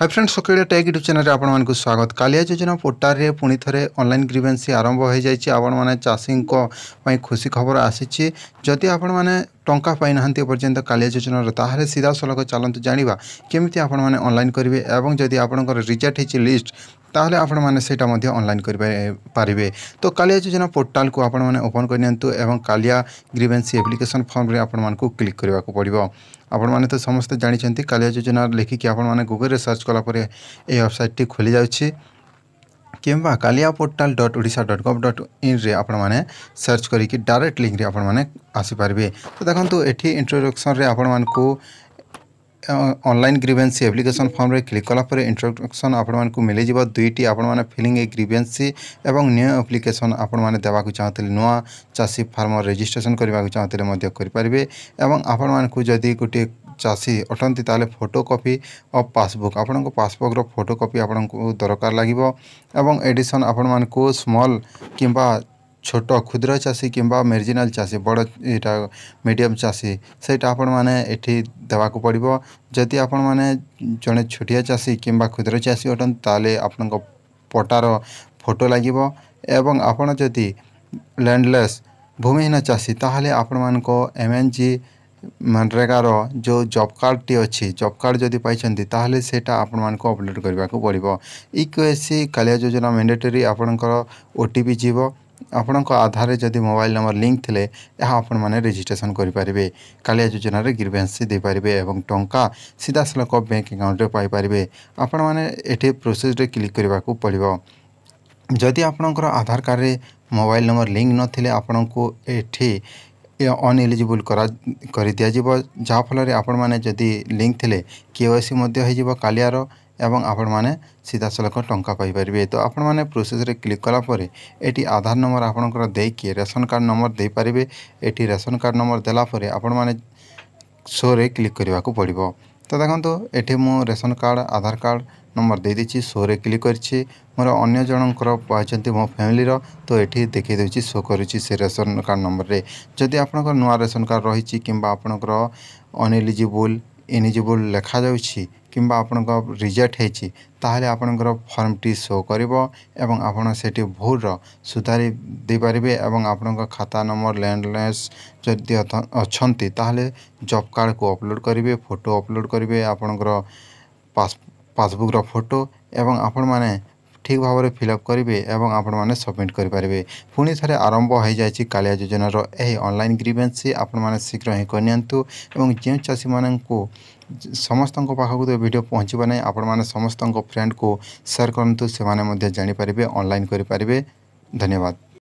high friend ସକାଳେ tech YouTube ଚ୍ୟାନେଲ୍ରେ ଆପଣମାନଙ୍କୁ ସ୍ୱାଗତ କାଳିଆ ଯୋଜନା ପୋର୍ଟାଲରେ ପୁଣି ଥରେ ଅନଲାଇନ୍ ଗ୍ରିଭେନ୍ସି ଆରମ୍ଭ ହୋଇଯାଇଛି ଆପଣମାନେ ଚାଷୀଙ୍କ ପାଇଁ ଖୁସି ଖବର ଆସିଛି ଯଦି ଆପଣମାନେ টঙ্কা পাই না পর্যন্ত কালিয়া যোজনার তাহলে সিধা ସିଧାସଳଖ ଚାଲନ୍ତୁ জাঁয়া কমিটি আপনার অনলাইন করবে এবং যদি আপনার রিজেক্ট হয়েছে লিস্ট তাহলে আপনার সেটা মধ্যে অনলাইন করে পারে তো কালিয়া যোজনা পোর্টালকু আপনার ওপন করে নিয়ন্তু এবং কালিয়া গ্রিভেন্সি এপ্লিকেশন ফর্মে আপনার ক্লিক করা পড়ব আপনার তো সমস্ত জাঁচান কালিয়া যোজনা লিখিকি আপনার গুগলে সর্চ কলাপরে এই ওয়েবসাইটটি খুলে যাচ্ছে କିମ୍ବା Kalia portal dot Odisha dot gov dot ଇନ୍ରେ ଆପଣମାନେ ସର୍ଚ୍ଚ କରିକି ଡାଇରେକ୍ଟ ଲିଙ୍କରେ ଆପଣମାନେ ଆସିପାରିବେ ତ ଦେଖନ୍ତୁ ଏଠି ଇଣ୍ଟ୍ରୋଡକ୍ସନ୍ରେ ଆପଣମାନଙ୍କୁ ଅନଲାଇନ୍ ଗ୍ରିଭେନ୍ସି ଆପ୍ଲିକେସନ୍ ଫର୍ମରେ କ୍ଲିକ୍ କଲା ପରେ ଇଣ୍ଟ୍ରୋଡକ୍ସନ୍ ଆପଣମାନଙ୍କୁ ମିଳିଯିବ ଦୁଇଟି ଆପଣମାନେ ଫିଲିଂ ଏ ଗ୍ରିଭେନ୍ସି ଏବଂ ନ୍ୟୁ ଆପ୍ଲିକେସନ୍ ଆପଣମାନେ ଦେବାକୁ ଚାହୁଁଥିଲେ ନୂଆ ଚାଷୀ ଫାର୍ମର ରେଜିଷ୍ଟ୍ରେସନ୍ କରିବାକୁ ଚାହୁଁଥିଲେ ମଧ୍ୟ କରିପାରିବେ ଏବଂ ଆପଣମାନଙ୍କୁ ଯଦି ଗୋଟିଏ ଚାଷୀ ଅଟନ୍ତି ତାହେଲେ ଫଟୋ କପି ଅଫ୍ ପାସବୁକ୍ ଆପଣଙ୍କ ପାସବୁକ୍ର ଫଟୋ କପି ଆପଣଙ୍କୁ ଦରକାର ଲାଗିବ ଏବଂ ଏଡ଼ିସନ୍ ଆପଣମାନଙ୍କୁ ସ୍ମଲ୍ କିମ୍ବା ছোট ক্ষুদ্র চাষী কিংবা মেরিজিনাল চাষী বড় এটা মিডিয়াম চাষী সেইটা আপনার এটি দেওয়া পড়ব যদি আপনার জনে ছোটিয়া চাষী কিংবা ক্ষুদ্র চাষী অটেন তাহলে আপনার পটার ফটো লাগিব এবং আপনার যদি ল্যান্ডলেস ভূমিহীন চাষী তাহলে আপনার এমএনজি ମନରେଗାର ଯେଉଁ ଜବ୍ କାର୍ଡ଼ଟି ଅଛି ଜବ୍ କାର୍ଡ଼ ଯଦି ପାଇଛନ୍ତି ତାହେଲେ ସେଇଟା ଆପଣମାନଙ୍କୁ ଅପଲୋଡ଼୍ କରିବାକୁ ପଡ଼ିବ E K Y C Kalia ଯୋଜନା ମ୍ୟାଣ୍ଡେଟୋରୀ ଆପଣଙ୍କର ଓ ଟି ପି ଯିବ ଆପଣଙ୍କ ଆଧାରରେ ଯଦି ମୋବାଇଲ୍ ନମ୍ବର ଲିଙ୍କ୍ ଥିଲେ ଏହା ଆପଣମାନେ ରେଜିଷ୍ଟ୍ରେସନ୍ କରିପାରିବେ କାଳିଆ ଯୋଜନାରେ ଗ୍ରିଭେନ୍ସି ଦେଇପାରିବେ ଏବଂ ଟଙ୍କା ସିଧାସଳଖ ବ୍ୟାଙ୍କ ଆକାଉଣ୍ଟରେ ପାଇପାରିବେ ଆପଣମାନେ ଏଠି ପ୍ରୋସେସ୍ରେ କ୍ଲିକ୍ କରିବାକୁ ପଡ଼ିବ ଯଦି ଆପଣଙ୍କର ଆଧାର କାର୍ଡ଼ରେ ମୋବାଇଲ୍ ନମ୍ବର ଲିଙ୍କ୍ ନଥିଲେ ଆପଣଙ୍କୁ ଏଠି ଅନଇଲିଜିବୁଲ୍ କରା କରିଦିଆଯିବ ଯାହାଫଳରେ ଆପଣମାନେ ଯଦି ଲିଙ୍କ୍ ଥିଲେ କେ ୱାଇ ସି ମଧ୍ୟ ହୋଇଯିବ କାଲିଆର ଏବଂ ଆପଣମାନେ ସିଧାସଳଖ ଟଙ୍କା ପାଇପାରିବେ ତ ଆପଣମାନେ ପ୍ରୋସେସ୍ରେ କ୍ଲିକ୍ କଲା ପରେ ଏଠି ଆଧାର ନମ୍ବର ଆପଣଙ୍କର ଦେଇକି ରେସନ୍ କାର୍ଡ଼ ନମ୍ବର ଦେଇପାରିବେ ଏଠି ରେସନ୍ କାର୍ଡ଼ ନମ୍ବର ଦେଲା ପରେ ଆପଣମାନେ ଶୋରେ କ୍ଲିକ୍ କରିବାକୁ ପଡ଼ିବ তো দেখନ୍ତୁ ଏଠି ମୁଁ ration card Aadhaar card number ଦେଇଦେଇଛି ସୋରେ କ୍ଲିକ୍ କରିଛି ମୋର ଅନ୍ୟ ଜଣଙ୍କର ପାଇଛନ୍ତି ମୋ ଫ୍ୟାମିଲିର ତ ଏଠି ଦେଖାଇ ଦେଉଛି ସୋ କରୁଛି ସେ ରେସନ୍ କାର୍ଡ଼ ନମ୍ବରରେ ଯଦି ଆପଣଙ୍କର ନୂଆ ରେସନ୍ କାର୍ଡ଼ ରହିଛି କିମ୍ବା ଆପଣଙ୍କର ଅନଏଲିଜିବୁଲ୍ ଇନିଜିବୁଲ୍ ଲେଖାଯାଉଛି কিংবা আপনার রিজেক্ট হয়েছি তাহলে আপনার ফর্মটি শো করব এবং আপনার সেটি ভুলর সুধারি দিয়ে এবং আপনার খাতা নম্বর ল্যান্ডলাইন্স যদি অনেক তাহলে জব কার্ডকে অপলোড করবে ফটো অপলোড করবে আপনার পাসবুকর ফটো এবং আপনার মানে ଠିକ୍ ଭାବରେ ଫିଲ୍ଅପ୍ କରିବେ ଏବଂ ଆପଣମାନେ ସବମିଟ୍ କରିପାରିବେ ପୁଣି ଥରେ ଆରମ୍ଭ ହୋଇଯାଇଛି କାଳିଆ ଯୋଜନାର ଏହି ଅନଲାଇନ୍ ଗ୍ରିଭେନ୍ସି ଆପଣମାନେ ଶୀଘ୍ର ହିଁ କରିନିଅନ୍ତୁ ଏବଂ ଯେଉଁ ଚାଷୀମାନଙ୍କୁ ସମସ୍ତଙ୍କ ପାଖକୁ ତ ଭିଡ଼ିଓ ପହଞ୍ଚିବ ନାହିଁ ଆପଣମାନେ ସମସ୍ତଙ୍କ ଫ୍ରେଣ୍ଡକୁ ସେୟାର କରନ୍ତୁ ସେମାନେ ମଧ୍ୟ ଜାଣିପାରିବେ ଅନଲାଇନ୍ କରିପାରିବେ ଧନ୍ୟବାଦ